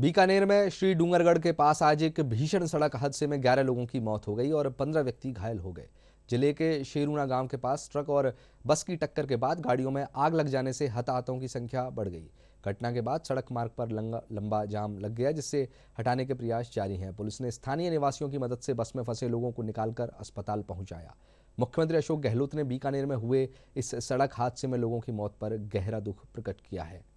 बीकानेर में श्री डूंगरगढ़ के पास आज एक भीषण सड़क हादसे में 11 लोगों की मौत हो गई और 15 व्यक्ति घायल हो गए जिले के शेरूणा गांव के पास ट्रक और बस की टक्कर के बाद गाड़ियों में आग लग जाने से हताहतों की संख्या बढ़ गई घटना के बाद सड़क मार्ग पर लंबा जाम लग गया जिससे हटाने के प्रयास जारी हैं पुलिस ने स्थानीय निवासियों की मदद से बस में फंसे लोगों को निकालकर अस्पताल पहुंचाया मुख्यमंत्री अशोक गहलोत ने बीकानेर में हुए इस सड़क हादसे में लोगों की मौत पर गहरा दुख प्रकट किया है